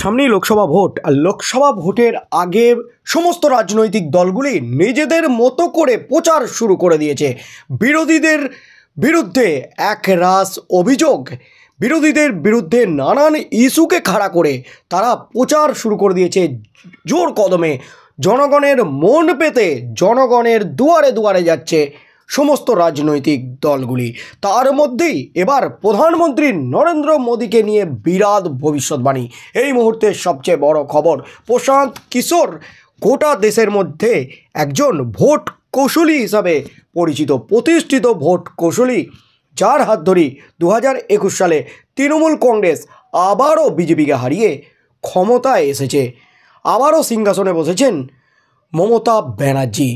সামনেই লোকসভা ভোট আর লোকসভা ভোটের আগে সমস্ত রাজনৈতিক দলগুলি নিজেদের মতো করে প্রচার শুরু করে দিয়েছে বিরোধীদের বিরুদ্ধে এক রাস অভিযোগ বিরোধীদের বিরুদ্ধে নানান ইস্যুকে খাড়া করে তারা প্রচার শুরু করে দিয়েছে জোর কদমে জনগণের মন পেতে জনগণের দুয়ারে দুয়ারে যাচ্ছে সমস্ত রাজনৈতিক দলগুলি তার মধ্যেই এবার প্রধানমন্ত্রী নরেন্দ্র মোদীকে নিয়ে বিরাট ভবিষ্যৎবাণী এই মুহূর্তে সবচেয়ে বড় খবর প্রশান্ত কিশোর গোটা দেশের মধ্যে একজন ভোট কৌশলী হিসাবে পরিচিত প্রতিষ্ঠিত ভোট কৌশলী যার হাত ধরি দু সালে তৃণমূল কংগ্রেস আবারও বিজেপিকে হারিয়ে ক্ষমতায় এসেছে আবারও সিংহাসনে বসেছেন মমতা ব্যানার্জি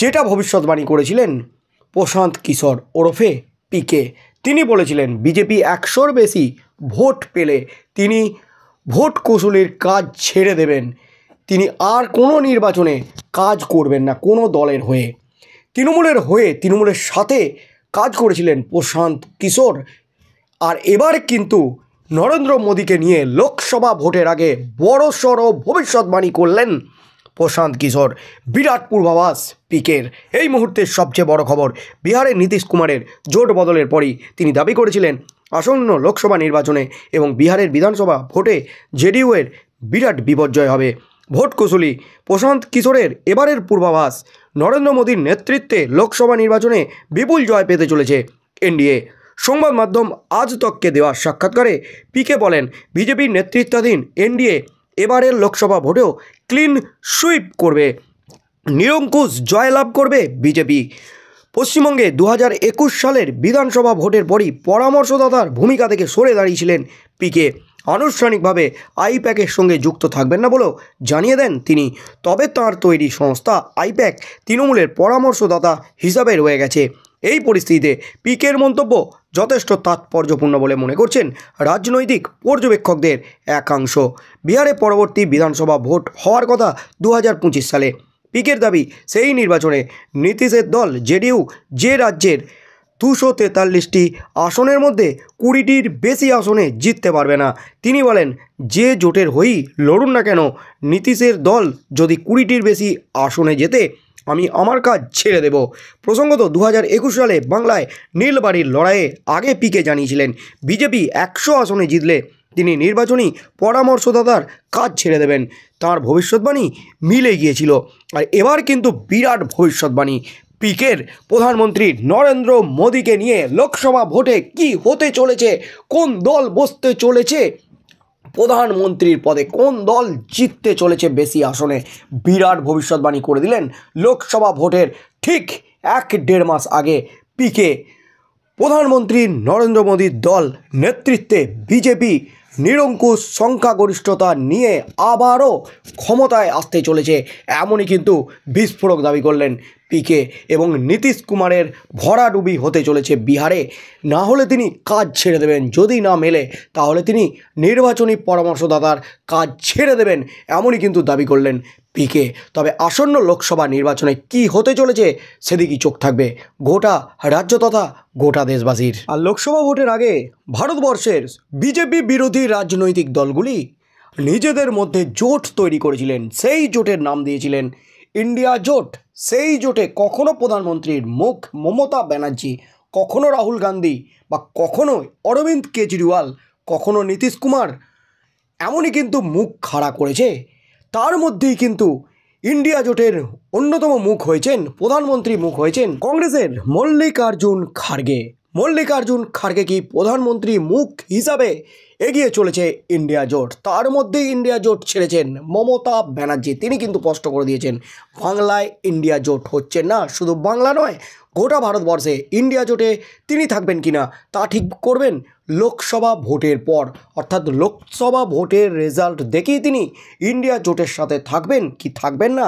যেটা ভবিষ্যৎবাণী করেছিলেন প্রশান্ত কিশোর ওরফে পিকে তিনি বলেছিলেন বিজেপি একশোর বেশি ভোট পেলে তিনি ভোট কৌশলীর কাজ ছেড়ে দেবেন তিনি আর কোনো নির্বাচনে কাজ করবেন না কোনো দলের হয়ে তৃণমূলের হয়ে তৃণমূলের সাথে কাজ করেছিলেন প্রশান্ত কিশোর আর এবার কিন্তু নরেন্দ্র মোদীকে নিয়ে লোকসভা ভোটের আগে বড়সড় ভবিষ্যৎবাণী করলেন প্রশান্ত কিশোর বিরাট পূর্বাভাস পিকের এই মুহূর্তের সবচেয়ে বড় খবর বিহারের নীতিশ কুমারের জোট বদলের পরই তিনি দাবি করেছিলেন আসন্ন লোকসভা নির্বাচনে এবং বিহারের বিধানসভা ভোটে এর বিরাট বিপর্যয় হবে ভোট কুশলী প্রশান্ত কিশোরের এবারের পূর্বাভাস নরেন্দ্র মোদীর নেতৃত্বে লোকসভা নির্বাচনে বিপুল জয় পেতে চলেছে এনডিএ সংবাদ মাধ্যম আজ তককে দেওয়া সাক্ষাৎকারে পিকে বলেন বিজেপির নেতৃত্বাধীন এনডিএ এবারের লোকসভা ভোটেও ক্লিন সুইপ করবে নিরঙ্কুশ জয়লাভ করবে বিজেপি পশ্চিমবঙ্গে দু সালের বিধানসভা ভোটের পরই পরামর্শদাতার ভূমিকা থেকে সরে দাঁড়িয়েছিলেন পিকে আনুষ্ঠানিকভাবে আইপ্যাকের সঙ্গে যুক্ত থাকবেন না বলেও জানিয়ে দেন তিনি তবে তার তৈরি সংস্থা আইপ্যাক তৃণমূলের পরামর্শদাতা হিসাবে রয়ে গেছে এই পরিস্থিতিতে পিকের মন্তব্য যথেষ্ট তাৎপর্যপূর্ণ বলে মনে করছেন রাজনৈতিক পর্যবেক্ষকদের একাংশ বিহারে পরবর্তী বিধানসভা ভোট হওয়ার কথা দু সালে পিকের দাবি সেই নির্বাচনে নীতিশের দল জেডিউ যে রাজ্যের দুশো তেতাল্লিশটি আসনের মধ্যে কুড়িটির বেশি আসনে জিততে পারবে না তিনি বলেন যে জোটের হয়েই লড়ুন না কেন নীতিশের দল যদি কুড়িটির বেশি আসনে যেতে আমি আমার কাজ ছেড়ে দেব প্রসঙ্গত দু হাজার একুশ সালে বাংলায় নীলবাড়ির লড়াইয়ে আগে পিকে জানিয়েছিলেন বিজেপি একশো আসনে জিতলে তিনি নির্বাচনী পরামর্শদাতার কাজ ছেড়ে দেবেন তার ভবিষ্যৎবাণী মিলে গিয়েছিল আর এবার কিন্তু বিরাট ভবিষ্যৎবাণী পিকের প্রধানমন্ত্রী নরেন্দ্র মোদীকে নিয়ে লোকসভা ভোটে কি হতে চলেছে কোন দল বসতে চলেছে প্রধানমন্ত্রীর পদে কোন দল জিততে চলেছে বেশি আসনে বিরাট ভবিষ্যৎবাণী করে দিলেন লোকসভা ভোটের ঠিক এক দেড় মাস আগে পিকে প্রধানমন্ত্রী নরেন্দ্র মোদীর দল নেতৃত্বে বিজেপি নিরঙ্কুশ সংখ্যাগরিষ্ঠতা নিয়ে আবারও ক্ষমতায় আসতে চলেছে এমনই কিন্তু বিস্ফোরক দাবি করলেন পিকে এবং নীতিশ কুমারের ভরাডুবি হতে চলেছে বিহারে না হলে তিনি কাজ ছেড়ে দেবেন যদি না মেলে তাহলে তিনি নির্বাচনী পরামর্শদাতার কাজ ছেড়ে দেবেন এমনই কিন্তু দাবি করলেন পিকে তবে আসন্ন লোকসভা নির্বাচনে কি হতে চলেছে সেদিকেই চোখ থাকবে গোটা রাজ্য তথা গোটা দেশবাসীর আর লোকসভা ভোটের আগে ভারতবর্ষের বিজেপি বিরোধী রাজনৈতিক দলগুলি নিজেদের মধ্যে জোট তৈরি করেছিলেন সেই জোটের নাম দিয়েছিলেন ইন্ডিয়া জোট সেই জোটে কখনো প্রধানমন্ত্রীর মুখ মমতা ব্যানার্জি কখনো রাহুল গান্ধী বা কখনো অরবিন্দ কেজরিওয়াল কখনো নীতিশ কুমার এমনই কিন্তু মুখ খাড়া করেছে তার মধ্যেই কিন্তু ইন্ডিয়া জোটের অন্যতম মুখ হয়েছেন প্রধানমন্ত্রী মুখ হয়েছেন কংগ্রেসের মল্লিকার্জুন খার্গে মল্লিকার্জুন খার্গে কি প্রধানমন্ত্রী মুখ হিসাবে এগিয়ে চলেছে ইন্ডিয়া জোট তার মধ্যেই ইন্ডিয়া জোট ছেড়েছেন মমতা ব্যানার্জি তিনি কিন্তু স্পষ্ট করে দিয়েছেন বাংলায় ইন্ডিয়া জোট হচ্ছে না শুধু বাংলা নয় গোটা ভারতবর্ষে ইন্ডিয়া জোটে তিনি থাকবেন কিনা তা ঠিক করবেন লোকসভা ভোটের পর অর্থাৎ লোকসভা ভোটের রেজাল্ট দেখেই তিনি ইন্ডিয়া জোটের সাথে থাকবেন কি থাকবেন না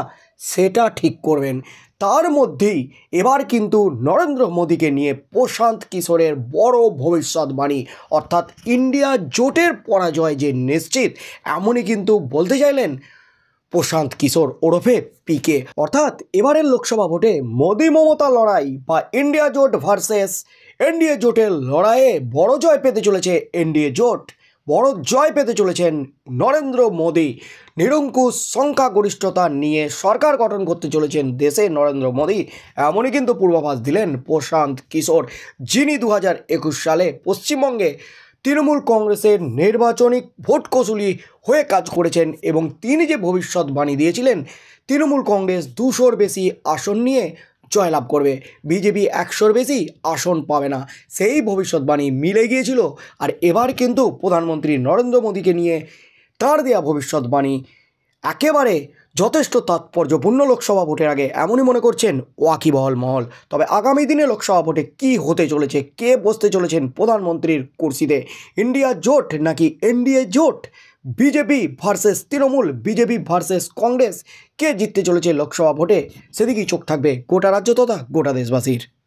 সেটা ঠিক করবেন তার মধ্যেই এবার কিন্তু নরেন্দ্র মোদীকে নিয়ে প্রশান্ত কিশোরের বড় ভবিষ্যৎবাণী অর্থাৎ ইন্ডিয়া জোটের পরাজয় যে নিশ্চিত এমনই কিন্তু বলতে চাইলেন প্রশান্ত কিশোর ওরফে পিকে অর্থাৎ এবারের লোকসভা ভোটে মোদি মমতা লড়াই বা ইন্ডিয়া জোট ভার্সেস এনডিএ জোটের লড়াইয়ে বড় জয় পেতে চলেছে এনডিএ জোট বড় জয় পেতে চলেছেন নরেন্দ্র মোদী নিরঙ্কুশ সংখ্যাগরিষ্ঠতা নিয়ে সরকার গঠন করতে চলেছেন দেশে নরেন্দ্র মোদী এমনই কিন্তু পূর্বাভাস দিলেন প্রশান্ত কিশোর যিনি দু সালে পশ্চিমবঙ্গে তৃণমূল কংগ্রেসের নির্বাচনী ভোট কৌশলী হয়ে কাজ করেছেন এবং তিনি যে ভবিষ্যৎবাণী দিয়েছিলেন তৃণমূল কংগ্রেস দুশোর বেশি আসন নিয়ে জয়লাভ করবে বিজেপি একশোর বেশি আসন পাবে না সেই ভবিষ্যৎবাণী মিলে গিয়েছিল আর এবার কিন্তু প্রধানমন্ত্রী নরেন্দ্র মোদীকে নিয়ে তার দেয়া ভবিষ্যৎবাণী একেবারে যথেষ্ট তাৎপর্যপূর্ণ লোকসভা ভোটের আগে এমনই মনে করছেন ওয়াকিবহল মহল তবে আগামী দিনে লোকসভা ভোটে কী হতে চলেছে কে বসতে চলেছেন প্রধানমন্ত্রীর কুর্সিতে ইন্ডিয়া জোট নাকি এনডিএ জোট BJP versus Trinamool BJP versus Congress কে জিততে চলেছে লোকসভা ভোটে সেদিকেই চোখ থাকবে গোটা রাজ্য তথা গোটা দেশবাসীর